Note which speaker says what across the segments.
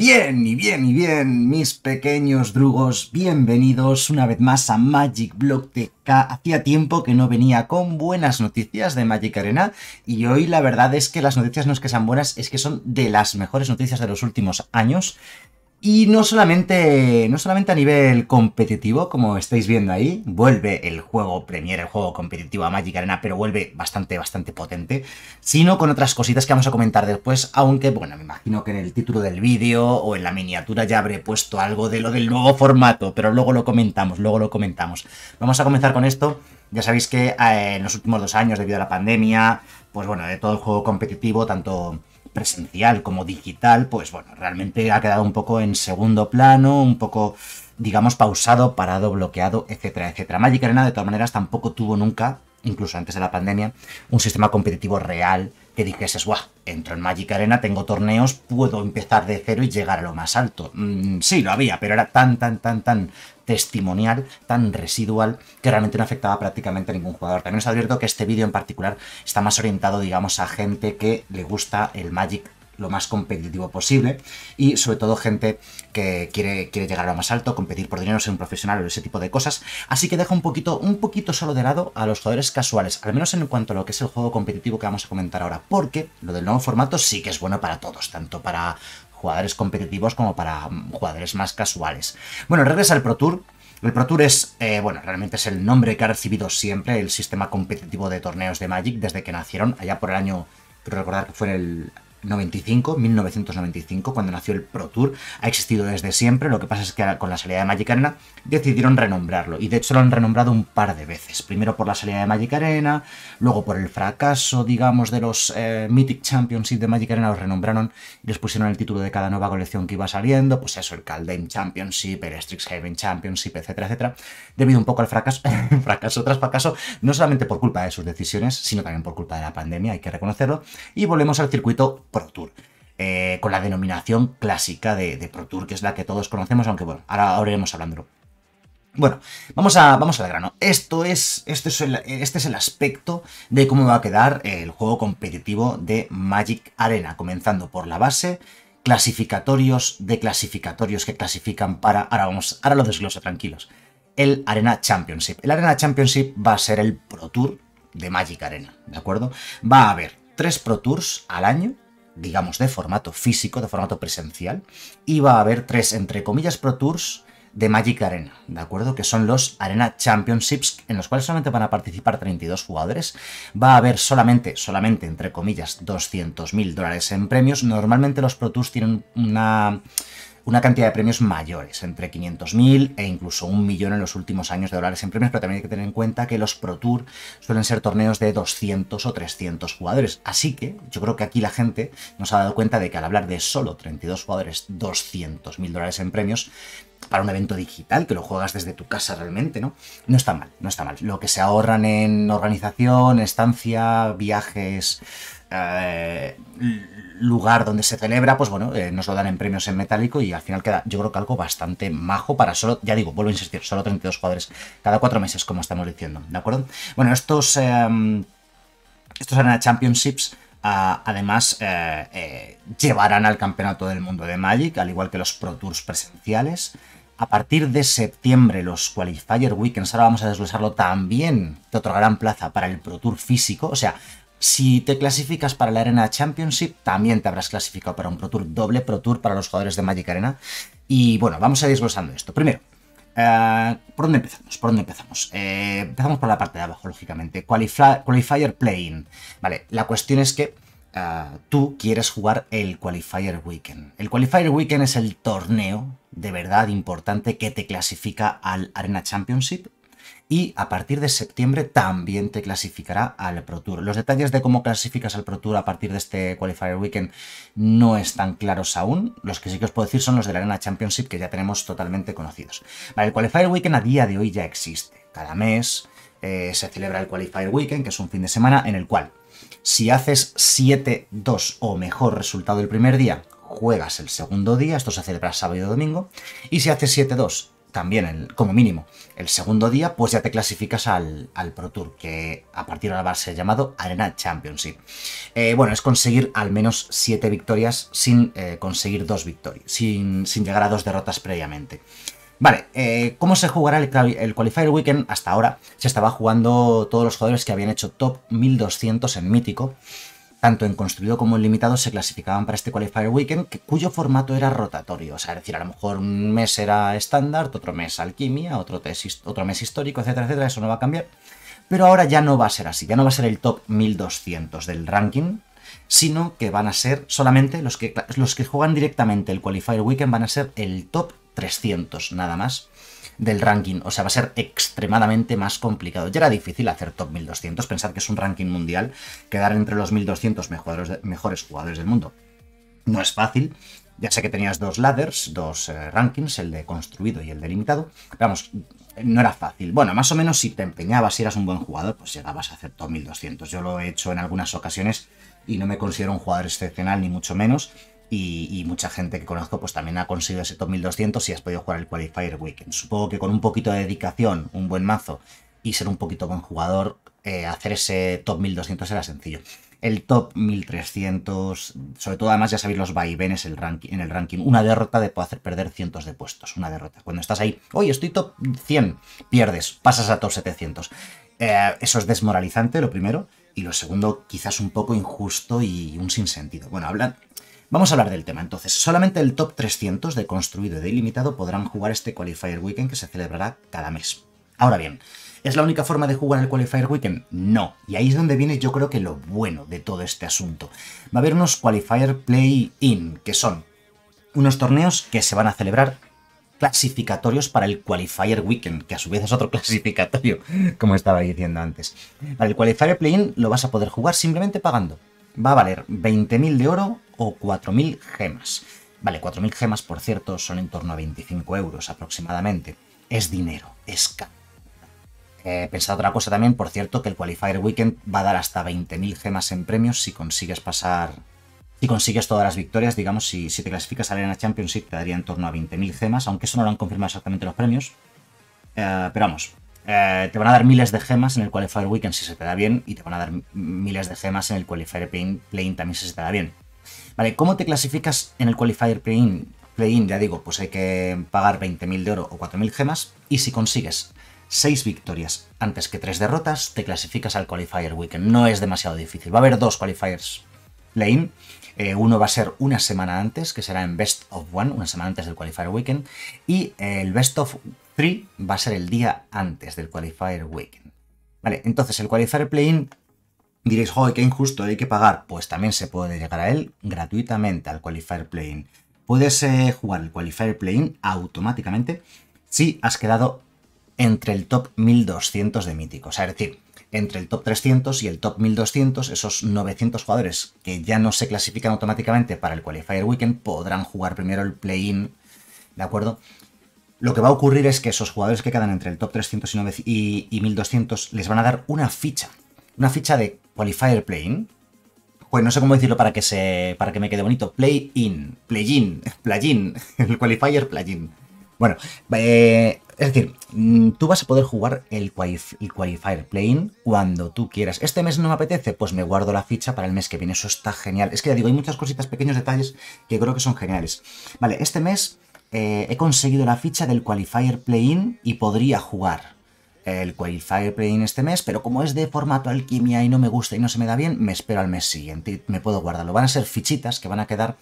Speaker 1: Bien, y bien, y bien, mis pequeños drugos, bienvenidos una vez más a Magic Block TK. Hacía tiempo que no venía con buenas noticias de Magic Arena y hoy la verdad es que las noticias no es que sean buenas, es que son de las mejores noticias de los últimos años. Y no solamente, no solamente a nivel competitivo, como estáis viendo ahí, vuelve el juego Premier, el juego competitivo a Magic Arena, pero vuelve bastante, bastante potente, sino con otras cositas que vamos a comentar después, aunque, bueno, me imagino que en el título del vídeo o en la miniatura ya habré puesto algo de lo del nuevo formato, pero luego lo comentamos, luego lo comentamos. Vamos a comenzar con esto. Ya sabéis que eh, en los últimos dos años, debido a la pandemia, pues bueno, de todo el juego competitivo, tanto presencial como digital, pues bueno, realmente ha quedado un poco en segundo plano, un poco, digamos, pausado, parado, bloqueado, etcétera, etcétera. Magic Arena, de todas maneras, tampoco tuvo nunca, incluso antes de la pandemia, un sistema competitivo real que dijese, guau, entro en Magic Arena, tengo torneos, puedo empezar de cero y llegar a lo más alto. Mm, sí, lo había, pero era tan, tan, tan, tan testimonial tan residual que realmente no afectaba prácticamente a ningún jugador. También os advierto que este vídeo en particular está más orientado, digamos, a gente que le gusta el Magic lo más competitivo posible y sobre todo gente que quiere, quiere llegar a lo más alto, competir por dinero, ser un profesional o ese tipo de cosas. Así que dejo un poquito, un poquito solo de lado a los jugadores casuales, al menos en cuanto a lo que es el juego competitivo que vamos a comentar ahora, porque lo del nuevo formato sí que es bueno para todos, tanto para jugadores competitivos como para mm, jugadores más casuales. Bueno, regresa al Pro Tour. El Pro Tour es, eh, bueno, realmente es el nombre que ha recibido siempre el sistema competitivo de torneos de Magic desde que nacieron, allá por el año, recordar que fue en el 95, 1995, cuando nació el Pro Tour, ha existido desde siempre, lo que pasa es que con la salida de Magic Arena decidieron renombrarlo, y de hecho lo han renombrado un par de veces, primero por la salida de Magic Arena, luego por el fracaso, digamos, de los eh, Mythic Championship de Magic Arena, los renombraron y les pusieron el título de cada nueva colección que iba saliendo, pues eso, el calden Championship, el Strixhaven Championship, etcétera, etcétera, debido un poco al fracaso, fracaso tras fracaso, no solamente por culpa de sus decisiones, sino también por culpa de la pandemia, hay que reconocerlo, y volvemos al circuito Pro Tour. Eh, con la denominación clásica de, Pro Tour, que es la que todos conocemos, aunque bueno, ahora, iremos hablándolo. Bueno, vamos, a, vamos al grano. Esto es, esto este es el aspecto de cómo va a quedar el juego competitivo de Magic Arena, comenzando por la base, clasificatorios de clasificatorios que clasifican para... Ahora, vamos, ahora lo desgloso, tranquilos. El Arena Championship. El Arena Championship va a ser el Pro Tour de Magic Arena, ¿de acuerdo? Va a haber tres Pro Tours al año digamos, de formato físico, de formato presencial, y va a haber tres, entre comillas, Pro Tours de Magic Arena, ¿de acuerdo? Que son los Arena Championships, en los cuales solamente van a participar 32 jugadores. Va a haber solamente, solamente, entre comillas, 200.000 dólares en premios. Normalmente los Pro Tours tienen una una cantidad de premios mayores, entre 500.000 e incluso un millón en los últimos años de dólares en premios, pero también hay que tener en cuenta que los Pro Tour suelen ser torneos de 200 o 300 jugadores. Así que yo creo que aquí la gente nos ha dado cuenta de que al hablar de solo 32 jugadores, 200.000 dólares en premios, para un evento digital, que lo juegas desde tu casa realmente, ¿no? No está mal, no está mal. Lo que se ahorran en organización, estancia, viajes eh, lugar donde se celebra, pues bueno, eh, nos lo dan en premios en metálico y al final queda, yo creo que algo bastante majo para solo, ya digo, vuelvo a insistir, solo 32 jugadores cada 4 meses, como estamos diciendo, ¿de acuerdo? Bueno, estos, em, estos Arena Championships ah, además, eh, llevarán al Campeonato del Mundo de Magic, al igual que los Pro Tours presenciales. A partir de septiembre, los Qualifier Weekends, ahora vamos a desglosarlo, también te otorgarán plaza para el Pro Tour físico. O sea, si te clasificas para la Arena Championship, también te habrás clasificado para un Pro Tour doble Pro Tour para los jugadores de Magic Arena. Y bueno, vamos a ir desglosando esto. Primero, eh, ¿Por dónde empezamos? ¿Por dónde empezamos? Eh, empezamos por la parte de abajo, lógicamente. qualifier Playing. Vale, la cuestión es que eh, tú quieres jugar el Qualifier Weekend. El Qualifier Weekend es el torneo de verdad importante que te clasifica al Arena Championship y a partir de septiembre también te clasificará al Pro Tour. Los detalles de cómo clasificas al Pro Tour a partir de este Qualifier Weekend no están claros aún. Los que sí que os puedo decir son los de la Arena Championship que ya tenemos totalmente conocidos. Vale, el Qualifier Weekend a día de hoy ya existe. Cada mes eh, se celebra el Qualifier Weekend, que es un fin de semana en el cual si haces 7-2 o mejor resultado el primer día, juegas el segundo día, esto se celebra sábado y domingo, y si haces 7-2 también, el, como mínimo. El segundo día, pues ya te clasificas al, al Pro Tour, que a partir de ahora base a llamado Arena Championship. Eh, bueno, es conseguir al menos 7 victorias sin eh, conseguir dos victorias, sin, sin, llegar a dos derrotas previamente. Vale, eh, ¿cómo se jugará el, el Qualifier Weekend? Hasta ahora se estaba jugando todos los jugadores que habían hecho top 1200 en mítico tanto en construido como en limitado, se clasificaban para este Qualifier Weekend, cuyo formato era rotatorio. O sea, es decir, a lo mejor un mes era estándar, otro mes alquimia, otro, mes histórico, etcétera, etcétera. Eso no va a cambiar. Pero ahora ya no va a ser así, ya no va a ser el top 1200 del ranking, sino que van a ser solamente los que, los que juegan directamente el Qualifier Weekend, van a ser el top 300 nada más del ranking. O sea, va a ser extremadamente más complicado. Ya era difícil hacer top 1200, pensar que es un ranking mundial, quedar entre los 1200 mejores, mejores jugadores del mundo. No es fácil, ya sé que tenías dos ladders, dos eh, rankings, el de construido y el delimitado limitado. Vamos, no era fácil. Bueno, más o menos si te empeñabas, y eras un buen jugador, pues llegabas a hacer top 1200. Yo lo he hecho en algunas ocasiones y no me considero un jugador excepcional, ni mucho menos. Y, mucha gente que conozco pues también ha conseguido ese top 1200 y has podido jugar el Qualifier Weekend. Supongo que con un poquito de dedicación, un buen mazo y ser un poquito buen jugador, eh, hacer ese top 1200 era sencillo. El top 1300, sobre todo además ya sabéis los vaivenes en el ranking. Una derrota te puede hacer perder cientos de puestos, una derrota. Cuando estás ahí, hoy estoy top 100, pierdes, pasas a top 700. Eh, eso es desmoralizante, lo primero. Y lo segundo, quizás un poco injusto y un sinsentido. Bueno, hablan, Vamos a hablar del tema entonces. Solamente el top 300 de construido y de ilimitado podrán jugar este Qualifier Weekend que se celebrará cada mes. Ahora bien, ¿es la única forma de jugar el Qualifier Weekend? No. Y ahí es donde viene yo creo que lo bueno de todo este asunto. Va a haber unos Qualifier Play-In, que son unos torneos que se van a celebrar clasificatorios para el Qualifier Weekend, que a su vez es otro clasificatorio, como estaba diciendo antes. Para el Qualifier Play-In lo vas a poder jugar simplemente pagando. Va a valer 20.000 de oro o 4.000 gemas. Vale, 4.000 gemas, por cierto, son en torno a 25 euros aproximadamente. Es dinero, es ca pensad otra cosa también, por cierto, que el Qualifier Weekend va a dar hasta 20.000 gemas en premios si consigues pasar... Si consigues todas las victorias, digamos, si, si te clasificas a la Arena Championship te daría en torno a 20.000 gemas, aunque eso no lo han confirmado exactamente los premios. Eh, pero vamos, eh, te van a dar miles de gemas en el Qualifier Weekend si se te da bien, y te van a dar miles de gemas en el Qualifier Playing también si se te da bien. Vale, ¿cómo te clasificas en el qualifier play-in? ya digo, pues hay que pagar 20.000 de oro o 4.000 gemas y si consigues 6 victorias antes que 3 derrotas, te clasificas al qualifier weekend. No es demasiado difícil. Va a haber dos qualifiers play-in. Eh, uno va a ser una semana antes, que será en Best of One, una semana antes del Qualifier Weekend. Y el Best of Three va a ser el día antes del Qualifier Weekend. Vale, entonces el Qualifier Play-in Diréis, joder, qué injusto, hay que pagar. Pues también se puede llegar a él gratuitamente, al Qualifier Plane. Puedes eh, jugar el Qualifier Plane automáticamente si has quedado entre el top 1200 de míticos. es decir, entre el top 300 y el top 1200, esos 900 jugadores que ya no se clasifican automáticamente para el Qualifier Weekend podrán jugar primero el play-in, ¿de acuerdo? Lo que va a ocurrir es que esos jugadores que quedan entre el top 300 y 1200 les van a dar una ficha, una ficha de Qualifier plane Pues no sé cómo decirlo para que se. para que me quede bonito. Play-in. Play-in. Play-in. El qualifier play-in. Bueno, eh, es decir, mm, tú vas a poder jugar el, Qualifier plane cuando tú quieras. Este mes no me apetece, pues me guardo la ficha para el mes que viene. Eso está genial. Es que ya digo, hay muchas cositas, pequeños detalles que creo que son geniales. Vale, este mes eh, he conseguido la ficha del Qualifier Play-in y podría jugar el Qualifier Play-In este mes, pero como es de formato alquimia y no me gusta y no se me da bien, me espero al mes siguiente y me puedo guardarlo. Van a ser fichitas que van a quedar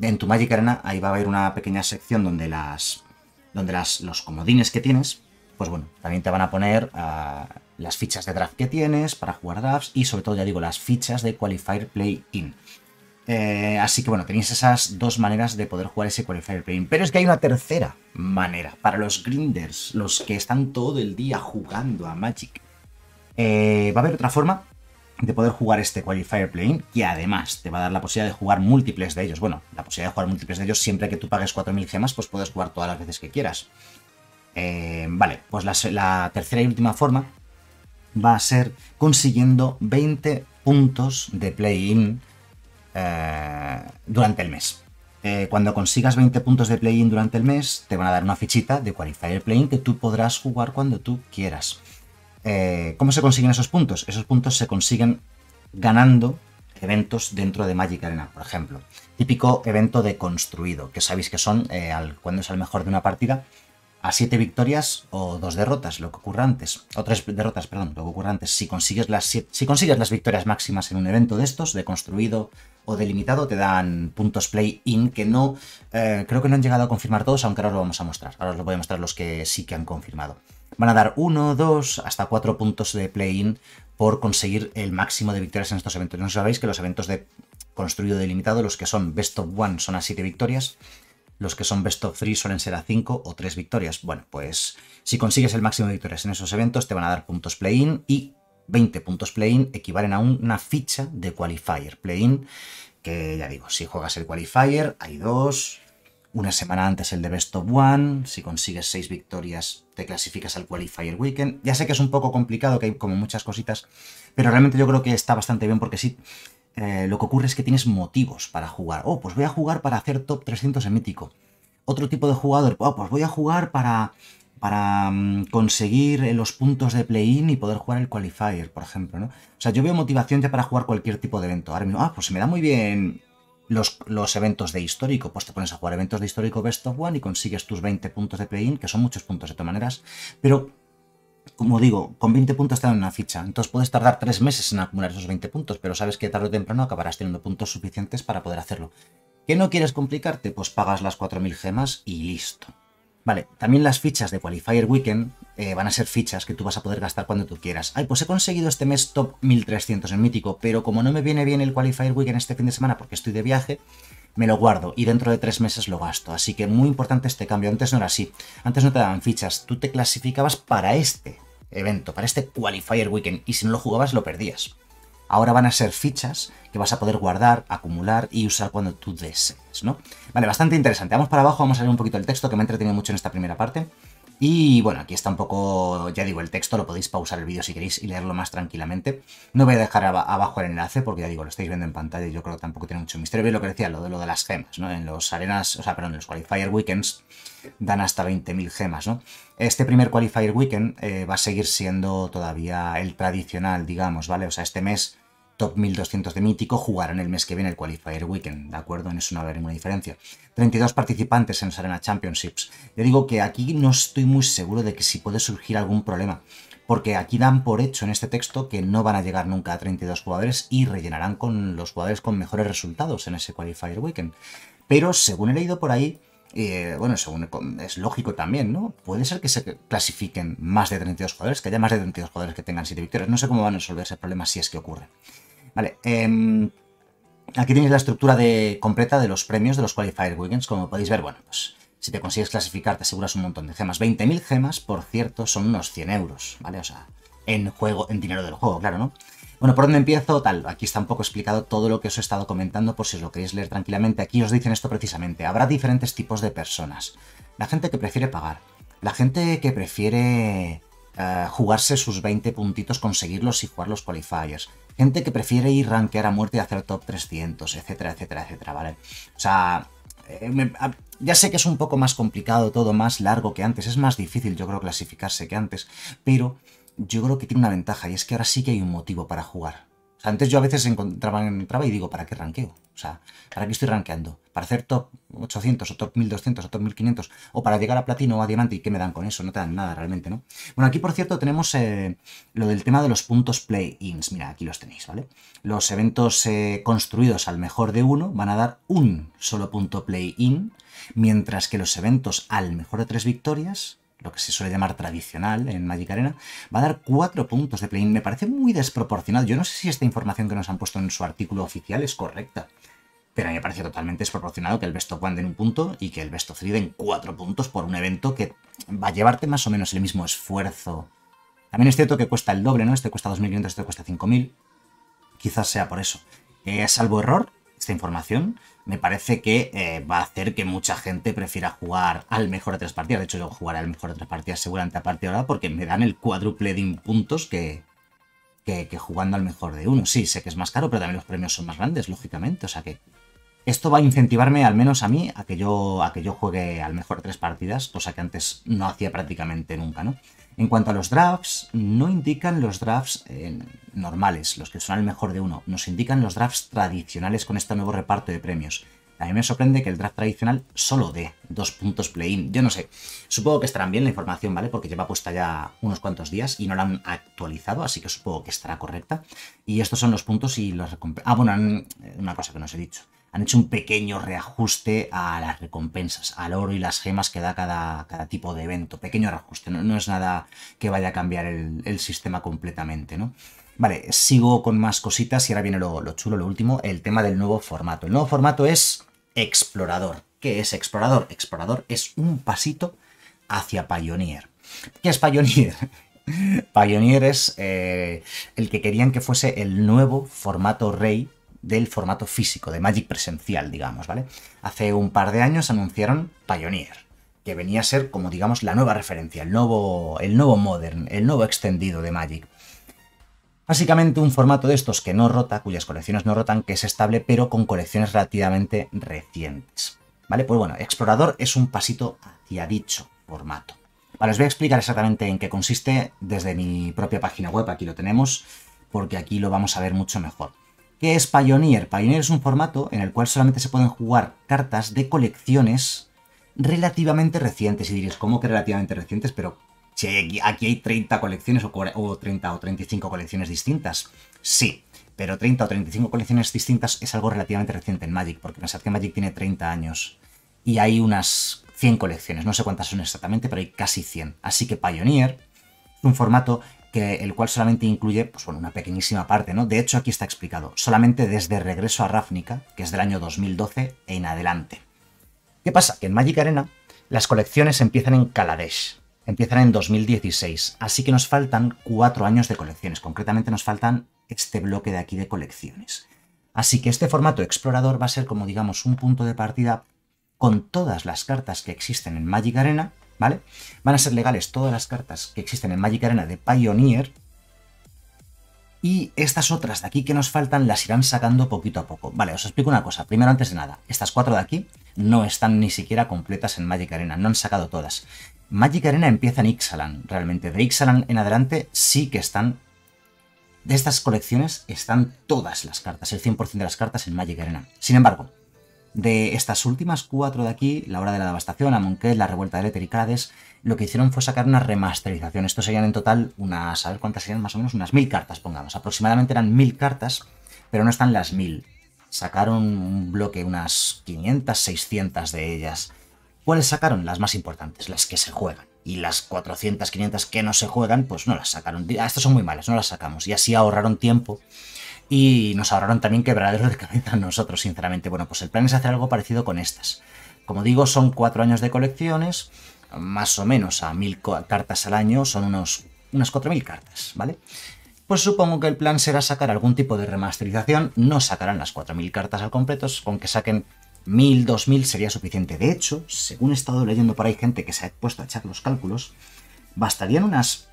Speaker 1: en tu Magic Arena. Ahí va a haber una pequeña sección donde las donde las, los comodines que tienes, pues bueno, también te van a poner ah, las fichas de draft que tienes para jugar drafts y sobre todo, ya digo, las fichas de Qualifier Play-In. Eh, así que bueno, tenéis esas dos maneras de poder jugar ese Qualifier Playing Pero es que hay una tercera manera para los grinders, los que están todo el día jugando a Magic. Eh, va a haber otra forma de poder jugar este Qualifier Playing que además te va a dar la posibilidad de jugar múltiples de ellos. Bueno, la posibilidad de jugar múltiples de ellos siempre que tú pagues 4.000 gemas, pues puedes jugar todas las veces que quieras. Eh, vale, pues la, la tercera y última forma va a ser consiguiendo 20 puntos de play-in eh, durante el mes. Eh, cuando consigas 20 puntos de play-in durante el mes, te van a dar una fichita de Qualifier Play-in que tú podrás jugar cuando tú quieras. Eh, ¿Cómo se consiguen esos puntos? Esos puntos se consiguen ganando eventos dentro de Magic Arena, por ejemplo. Típico evento de construido, que sabéis que son al, cuando es al mejor de una partida, a 7 victorias o 2 derrotas, lo que ocurra antes, o 3 derrotas, perdón, lo que ocurra antes. Si consigues, las si consigues las victorias máximas en un evento de estos, de construido o delimitado, te dan puntos play-in que no, eh, creo que no han llegado a confirmar todos, aunque ahora os lo vamos a mostrar. Ahora os lo voy a mostrar los que sí que han confirmado. Van a dar 1, 2, hasta 4 puntos de play-in por conseguir el máximo de victorias en estos eventos. No sabéis que los eventos de construido delimitado, los que son best of one, son a 7 victorias los que son best of 3 suelen ser a 5 o 3 victorias. Bueno, pues si consigues el máximo de victorias en esos eventos, te van a dar puntos play-in y 20 puntos play-in equivalen a una ficha de qualifier play-in, que ya digo, si juegas el qualifier hay dos, una semana antes el de Best of One, si consigues 6 victorias te clasificas al Qualifier Weekend. Ya sé que es un poco complicado, que hay como muchas cositas, pero realmente yo creo que está bastante bien porque sí eh, lo que ocurre es que tienes motivos para jugar. Oh, pues voy a jugar para hacer top 300 en mítico. Otro tipo de jugador, oh, pues voy a jugar para, para mm, conseguir los puntos de play-in y poder jugar el qualifier, por ejemplo, ¿no? O sea, yo veo motivación ya para jugar cualquier tipo de evento. Ahora ah, pues se me da muy bien los, los, eventos de histórico. Pues te pones a jugar eventos de histórico best of one y consigues tus 20 puntos de play-in, que son muchos puntos de todas maneras, pero como digo, con 20 puntos te en una ficha. Entonces puedes tardar 3 meses en acumular esos 20 puntos, pero sabes que tarde o temprano acabarás teniendo puntos suficientes para poder hacerlo. ¿Que no quieres complicarte? Pues pagas las 4.000 gemas y listo. Vale, también las fichas de Qualifier Weekend eh, van a ser fichas que tú vas a poder gastar cuando tú quieras. Ay, pues he conseguido este mes top 1300 en mítico, pero como no me viene bien el Qualifier Weekend este fin de semana porque estoy de viaje, me lo guardo y dentro de tres meses lo gasto. Así que muy importante este cambio. Antes no era así. Antes no te daban fichas. Tú te clasificabas para este evento, para este Qualifier Weekend. Y si no lo jugabas, lo perdías. Ahora van a ser fichas que vas a poder guardar, acumular y usar cuando tú desees, ¿no? Vale, bastante interesante. Vamos para abajo, vamos a leer un poquito el texto que me ha entretenido mucho en esta primera parte. Y bueno, aquí está un poco, ya digo, el texto, lo podéis pausar el vídeo si queréis y leerlo más tranquilamente. No voy a dejar abajo el enlace porque ya digo, lo estáis viendo en pantalla y yo creo que tampoco tiene mucho misterio. Veis lo que decía, lo de, lo de las gemas, ¿no? En los arenas, o sea, perdón, en los qualifier weekends dan hasta 20.000 gemas, ¿no? Este primer qualifier weekend eh, va a seguir siendo todavía el tradicional, digamos, ¿vale? O sea, este mes top 1200 de Mítico jugarán el mes que viene el Qualifier Weekend, ¿de acuerdo? En eso no haber ninguna diferencia. 32 participantes en Serena Arena Championships. Ya digo que aquí no estoy muy seguro de que si puede surgir algún problema, porque aquí dan por hecho en este texto que no van a llegar nunca a 32 jugadores y rellenarán con los jugadores con mejores resultados en ese Qualifier Weekend. Pero según he leído por ahí, eh, bueno, según es lógico también, ¿no? Puede ser que se clasifiquen más de 32 jugadores, que haya más de 32 jugadores que tengan 7 victorias. No sé cómo van a resolver ese problema si es que ocurre. Vale, em, aquí tenéis la estructura de, completa de los premios de los Qualifier Weekends. Como podéis ver, bueno, pues si te consigues clasificar te aseguras un montón de gemas. 20.000 gemas, por cierto, son unos 100 euros, ¿vale? O sea, en juego, en dinero del juego, claro, ¿no? Bueno, ¿por dónde empiezo? Tal, aquí está un poco explicado todo lo que os he estado comentando por si os lo queréis leer tranquilamente. Aquí os dicen esto precisamente. Habrá diferentes tipos de personas. La gente que prefiere pagar. La gente que prefiere eh, jugarse sus 20 puntitos, conseguirlos y jugar los qualifiers gente que prefiere ir rankear a muerte y hacer top 300, etcétera, etcétera, etcétera, ¿vale? O sea, eh, ya sé que es un poco más complicado todo, más largo que antes, es más difícil yo creo clasificarse que antes, pero yo creo que tiene una ventaja y es que ahora sí que hay un motivo para jugar antes yo a veces encontraba, traba y digo, ¿para qué ranqueo? O sea, ¿para qué estoy ranqueando? ¿Para hacer top 800 o top 1200 o top 1500? ¿O para llegar a platino o a diamante? ¿Y qué me dan con eso? No te dan nada realmente, ¿no? Bueno, aquí por cierto tenemos eh, lo del tema de los puntos play-ins. Mira, aquí los tenéis, ¿vale? Los eventos eh, construidos al mejor de uno van a dar un solo punto play-in, mientras que los eventos al mejor de tres victorias lo que se suele llamar tradicional en Magic Arena, va a dar 4 puntos de play Me parece muy desproporcionado, Yo no sé si esta información que nos han puesto en su artículo oficial es correcta, pero a mí me parece totalmente desproporcionado que el best of one den un punto y que el best of three den 4 puntos por un evento que va a llevarte más o menos el mismo esfuerzo. También es cierto que cuesta el doble, ¿no? Este cuesta 2.500, este cuesta 5.000. Quizás sea por eso. Eh, salvo error, esta información, me parece que eh, va a hacer que mucha gente prefiera jugar al mejor de tres partidas. De hecho, yo jugaré al mejor de tres partidas seguramente a partir de ahora porque me dan el cuádruple de puntos que, que, jugando al mejor de uno. Sí, sé que es más caro, pero también los premios son más grandes, lógicamente. O sea que esto va a incentivarme, al menos a mí, a que yo, a que yo juegue al mejor de tres partidas, cosa que antes no hacía prácticamente nunca, ¿no? En cuanto a los drafts, no indican los drafts eh, normales, los que son el mejor de uno, nos indican los drafts tradicionales con este nuevo reparto de premios. A mí me sorprende que el draft tradicional solo dé dos puntos play-in. Yo no sé. Supongo que estarán bien la información, ¿vale? Porque lleva puesta ya unos cuantos días y no la han actualizado, así que supongo que estará correcta. Y estos son los puntos y los Ah, bueno, eh, una cosa que no os he dicho han hecho un pequeño reajuste a las recompensas, al oro y las gemas que da cada, tipo de evento. Pequeño reajuste, no, es nada que vaya a cambiar el, sistema completamente, ¿no? Vale, sigo con más cositas y ahora viene lo, chulo, lo último, el tema del nuevo formato. El nuevo formato es explorador. ¿Qué es explorador? Explorador es un pasito hacia Pioneer. ¿Qué es Pioneer? Pioneer es eh, el que querían que fuese el nuevo formato rey del formato físico, de Magic presencial, digamos, ¿vale? Hace un par de años anunciaron Pioneer, que venía a ser como, digamos, la nueva referencia, el nuevo, el nuevo Modern, el nuevo extendido de Magic. Básicamente un formato de estos que no rota, cuyas colecciones no rotan, que es estable, pero con colecciones relativamente recientes. ¿Vale? Pues bueno, Explorador es un pasito hacia dicho formato. Vale, os voy a explicar exactamente en qué consiste desde mi propia página web, aquí lo tenemos, porque aquí lo vamos a ver mucho mejor. ¿Qué es Pioneer? Pioneer es un formato en el cual solamente se pueden jugar cartas de colecciones relativamente recientes. Y diréis, ¿cómo que relativamente recientes? Pero si aquí, hay 30 colecciones o, o 30 o 35 colecciones distintas. Sí, pero 30 o 35 colecciones distintas es algo relativamente reciente en Magic, porque pensad que Magic tiene 30 años y hay unas 100 colecciones, no sé cuántas son exactamente, pero hay casi 100. Así que Pioneer es un formato el cual solamente incluye pues, bueno, una pequeñísima parte, ¿no? De hecho, aquí está explicado, solamente desde Regreso a Rafnica, que es del año 2012 en adelante. ¿Qué pasa? Que en Magic Arena las colecciones empiezan en Kaladesh, empiezan en 2016, así que nos faltan cuatro años de colecciones, concretamente nos faltan este bloque de aquí de colecciones. Así que este formato explorador va a ser como digamos un punto de partida con todas las cartas que existen en Magic Arena ¿vale? Van a ser legales todas las cartas que existen en Magic Arena de Pioneer. Y estas otras de aquí que nos faltan las irán sacando poquito a poco. Vale, os explico una cosa. Primero, antes de nada, estas cuatro de aquí no están ni siquiera completas en Magic Arena, no han sacado todas. Magic Arena empieza en Ixalan, realmente. De Ixalan en adelante sí que están... De estas colecciones están todas las cartas, el 100% de las cartas en Magic Arena. Sin embargo, de estas últimas cuatro de aquí, La Hora de la Devastación, Monquet, La Revuelta de Éter lo que hicieron fue sacar una remasterización. Estos serían en total unas, a ver cuántas serían más o menos, unas mil cartas, pongamos. Aproximadamente eran mil cartas, pero no están las mil. Sacaron un bloque, unas 500, 600 de ellas. ¿Cuáles sacaron? Las más importantes, las que se juegan. Y las 400, 500 que no se juegan, pues no las sacaron. Ah, estas son muy malas, no las sacamos. Y así ahorraron tiempo y nos ahorraron también quebraderos de cabeza a nosotros, sinceramente. Bueno, pues el plan es hacer algo parecido con estas. Como digo, son cuatro años de colecciones, más o menos a mil cartas al año, son unos, unas mil cartas, ¿vale? Pues supongo que el plan será sacar algún tipo de remasterización, no sacarán las cuatro 4.000 cartas al completo, con que saquen dos 2.000 sería suficiente. De hecho, según he estado leyendo por ahí gente que se ha puesto a echar los cálculos, bastarían unas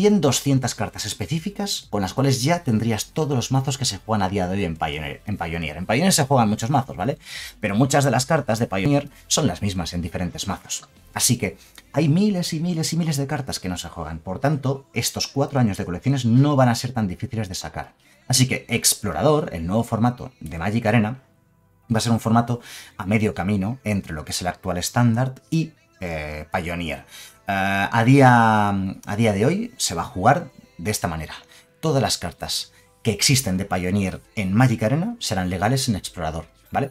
Speaker 1: 100, 200 cartas específicas con las cuales ya tendrías todos los mazos que se juegan a día de hoy en Pioneer. En Pioneer, en Pioneer se juegan muchos mazos, ¿vale? Pero muchas de las cartas de Pioneer son las mismas en diferentes mazos. Así que hay miles y miles y miles de cartas que no se juegan. Por tanto, estos cuatro años de colecciones no van a ser tan difíciles de sacar. Así que Explorador, el nuevo formato de Magic Arena, va a ser un formato a medio camino entre lo que es el actual estándar y eh, Pioneer. Eh, a, día, a día de hoy se va a jugar de esta manera. Todas las cartas que existen de Pioneer en Magic Arena serán legales en Explorador, ¿vale?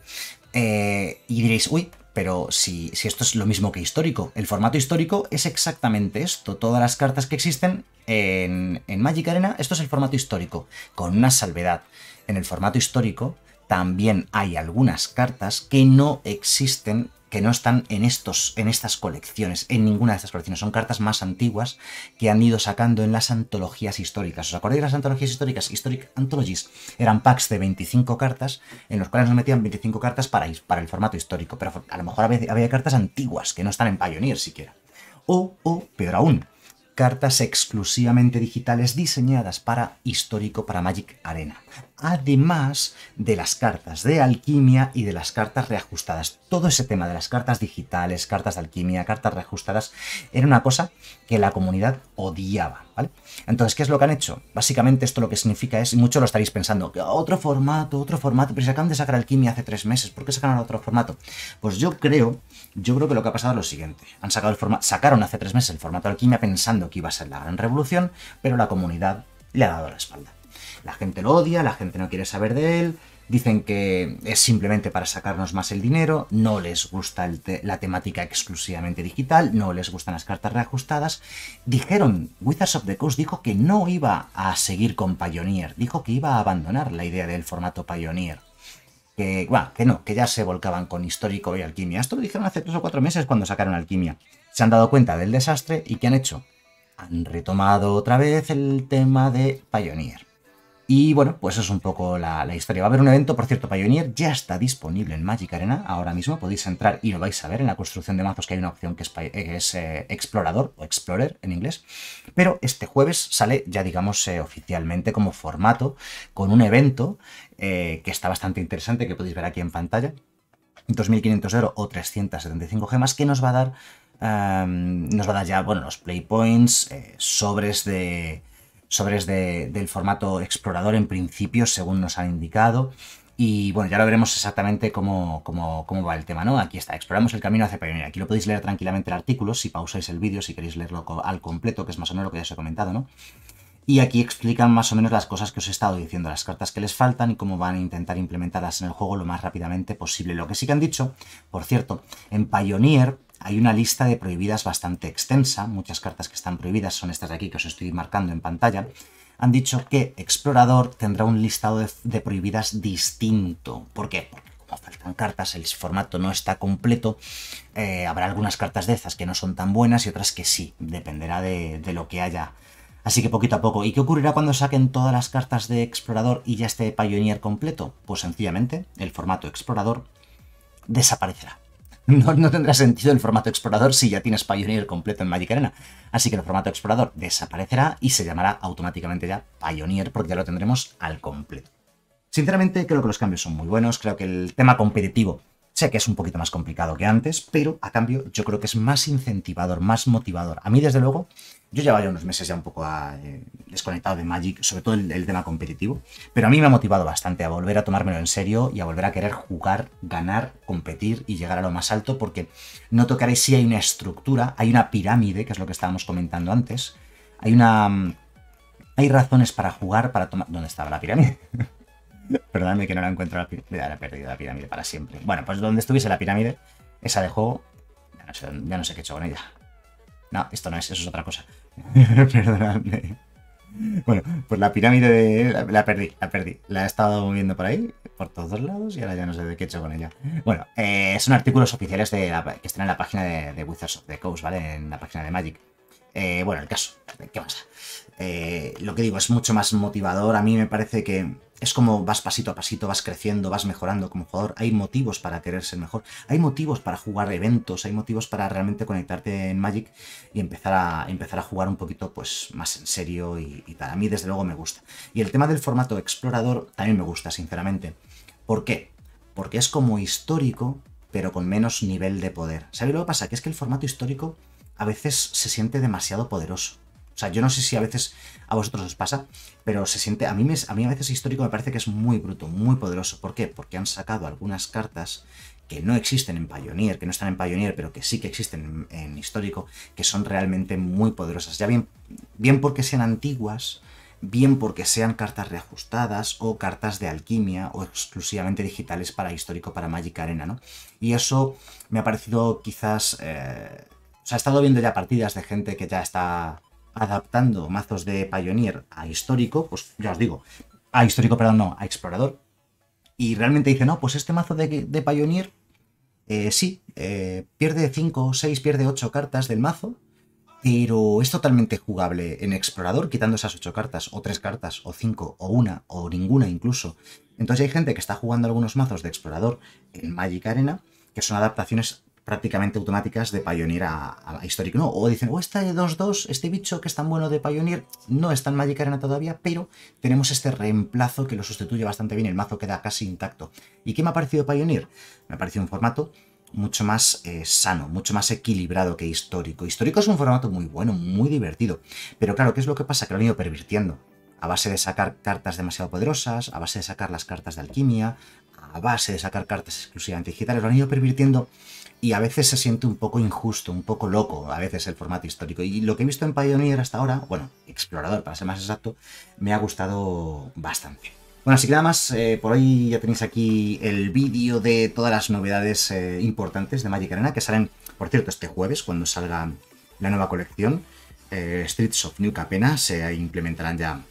Speaker 1: Eh, y diréis, uy, pero si, si, esto es lo mismo que histórico, el formato histórico es exactamente esto, todas las cartas que existen en, en Magic Arena, esto es el formato histórico, con una salvedad. En el formato histórico también hay algunas cartas que no existen que no están en, estos, en estas colecciones, en ninguna de estas colecciones. Son cartas más antiguas que han ido sacando en las antologías históricas. ¿Os acordáis de las antologías históricas? Historic Anthologies eran packs de 25 cartas en los cuales nos metían 25 cartas para, para el formato histórico, pero a lo mejor había, cartas antiguas que no están en Pioneer siquiera. O, o, peor aún, cartas exclusivamente digitales diseñadas para histórico, para Magic Arena además de las cartas de alquimia y de las cartas reajustadas. Todo ese tema de las cartas digitales, cartas de alquimia, cartas reajustadas, era una cosa que la comunidad odiaba, ¿vale? Entonces, ¿qué es lo que han hecho? Básicamente esto lo que significa es, y muchos lo estaréis pensando, que otro formato, otro formato, pero si acaban de sacar alquimia hace tres meses, ¿por qué sacaron otro formato? Pues yo creo, yo creo que lo que ha pasado es lo siguiente, han sacado el formato, sacaron hace tres meses el formato de alquimia pensando que iba a ser la gran revolución, pero la comunidad le ha dado la espalda. La gente lo odia, la gente no quiere saber de él, dicen que es simplemente para sacarnos más el dinero, no les gusta la temática exclusivamente digital, no les gustan las cartas reajustadas. Dijeron, Wizards of the Coast dijo que no iba a seguir con Pioneer, dijo que iba a abandonar la idea del formato Pioneer. Que, que no, que ya se volcaban con Histórico y Alquimia. Esto lo dijeron hace tres o cuatro meses cuando sacaron Alquimia. Se han dado cuenta del desastre y ¿qué han hecho? Han retomado otra vez el tema de Pioneer. Y bueno, pues es un poco la, historia. Va a haber un evento, por cierto, Pioneer ya está disponible en Magic Arena ahora mismo. Podéis entrar y lo vais a ver en la construcción de mazos que hay una opción que es, eh, explorador o explorer en inglés. Pero este jueves sale ya digamos eh, oficialmente como formato con un evento eh, que está bastante interesante que podéis ver aquí en pantalla. 2.500 euros o 375 gemas que nos va a dar... nos va a dar ya, bueno, los play points, sobres de sobres de, del formato explorador en principio, según nos han indicado. Y bueno, ya lo veremos exactamente cómo, cómo, va el tema, ¿no? Aquí está, exploramos el camino hacia Pioneer. Aquí lo podéis leer tranquilamente el artículo, si pausáis el vídeo, si queréis leerlo al completo, que es más o menos lo que ya os he comentado, ¿no? Y aquí explican más o menos las cosas que os he estado diciendo, las cartas que les faltan y cómo van a intentar implementarlas en el juego lo más rápidamente posible. Lo que sí que han dicho, por cierto, en Pioneer hay una lista de prohibidas bastante extensa, muchas cartas que están prohibidas son estas de aquí que os estoy marcando en pantalla. Han dicho que Explorador tendrá un listado de, prohibidas distinto. ¿Por qué? Porque como faltan cartas, el formato no está completo, eh, habrá algunas cartas de esas que no son tan buenas y otras que sí, dependerá de, de lo que haya Así que poquito a poco. ¿Y qué ocurrirá cuando saquen todas las cartas de explorador y ya esté Pioneer completo? Pues sencillamente el formato explorador desaparecerá. no, tendrá sentido el formato explorador si ya tienes Pioneer completo en Magic Arena. Así que el formato explorador desaparecerá y se llamará automáticamente ya Pioneer porque ya lo tendremos al completo. Sinceramente creo que los cambios son muy buenos, creo que el tema competitivo Sé que es un poquito más complicado que antes, pero a cambio yo creo que es más incentivador, más motivador. A mí, desde luego, yo llevaba ya unos meses ya un poco ah, eh, desconectado de Magic, sobre todo el, tema competitivo, pero a mí me ha motivado bastante a volver a tomármelo en serio y a volver a querer jugar, ganar, competir y llegar a lo más alto, porque no que si hay una estructura, hay una pirámide, que es lo que estábamos comentando antes, hay una... Mm, hay razones para jugar, para tomar... ¿Dónde estaba la pirámide? Perdóname que no la encuentro la pirámide. La he perdido la pirámide para siempre. Bueno, pues donde estuviese la pirámide, esa de juego, ya no sé, ya qué he hecho con ella. No, esto no es, eso es otra cosa. Perdonadme. Bueno, pues la pirámide de... La, perdí, la perdí. La he estado moviendo por ahí, por todos lados, y ahora ya no sé de qué he hecho con ella. Bueno, eh, son artículos oficiales de que están en la página de, Wizards of the Coast, ¿vale? En la página de Magic. Eh, bueno, el caso, ¿qué pasa? Eh, lo que digo, es mucho más motivador. A mí me parece que es como vas pasito a pasito, vas creciendo, vas mejorando como jugador. Hay motivos para querer ser mejor, hay motivos para jugar eventos, hay motivos para realmente conectarte en Magic y empezar a, empezar a jugar un poquito pues, más en serio y, para mí desde luego me gusta. Y el tema del formato explorador también me gusta, sinceramente. ¿Por qué? Porque es como histórico, pero con menos nivel de poder. ¿Sabes lo que pasa? Que es que el formato histórico a veces se siente demasiado poderoso. O sea, yo no sé si a veces a vosotros os pasa, pero se siente, a mí, me, a mí a veces histórico me parece que es muy bruto, muy poderoso. ¿Por qué? Porque han sacado algunas cartas que no existen en Pioneer, que no están en Pioneer, pero que sí que existen en, histórico, que son realmente muy poderosas. Ya bien, bien porque sean antiguas, bien porque sean cartas reajustadas o cartas de alquimia o exclusivamente digitales para histórico, para Magic Arena, ¿no? Y eso me ha parecido quizás... Eh, o sea, he estado viendo ya partidas de gente que ya está adaptando mazos de Pioneer a histórico, pues ya os digo, a histórico, perdón, no, a explorador. Y realmente dice, no, pues este mazo de, Pioneer, eh, sí, eh, pierde 5, 6, pierde 8 cartas del mazo, pero es totalmente jugable en explorador, quitando esas 8 cartas, o 3 cartas, o 5, o una, o ninguna incluso. Entonces hay gente que está jugando algunos mazos de explorador en Magic Arena, que son adaptaciones prácticamente automáticas de Pioneer a, Histórico. No, o dicen, o este 2-2, este bicho que es tan bueno de Pioneer, no es tan Magic Arena todavía, pero tenemos este reemplazo que lo sustituye bastante bien, el mazo queda casi intacto. ¿Y qué me ha parecido Pioneer? Me ha parecido un formato mucho más eh, sano, mucho más equilibrado que histórico. Histórico es un formato muy bueno, muy divertido, pero claro, ¿qué es lo que pasa? Que lo han ido pervirtiendo. A base de sacar cartas demasiado poderosas, a base de sacar las cartas de alquimia, a base de sacar cartas exclusivamente digitales, lo han ido pervirtiendo y a veces se siente un poco injusto, un poco loco, a veces el formato histórico. Y lo que he visto en Pioneer hasta ahora, bueno, Explorador para ser más exacto, me ha gustado bastante. Bueno, así que nada más, eh, por hoy ya tenéis aquí el vídeo de todas las novedades eh, importantes de Magic Arena, que salen, por cierto, este jueves, cuando salga la nueva colección. Eh, Streets of New apenas se implementarán ya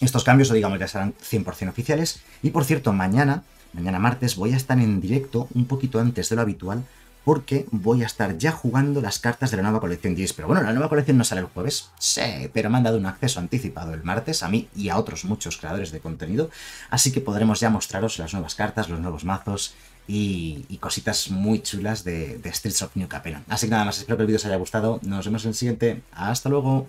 Speaker 1: estos cambios, o digamos, ya serán 100% oficiales. Y por cierto, mañana, mañana martes, voy a estar en directo, un poquito antes de lo habitual, porque voy a estar ya jugando las cartas de la nueva colección 10. Pero bueno, la nueva colección no sale el jueves, sí, pero me han dado un acceso anticipado el martes a mí y a otros muchos creadores de contenido, así que podremos ya mostraros las nuevas cartas, los nuevos mazos y, cositas muy chulas de, Streets of New Capena. Así que nada más, espero que el vídeo os haya gustado, nos vemos en el siguiente, hasta luego.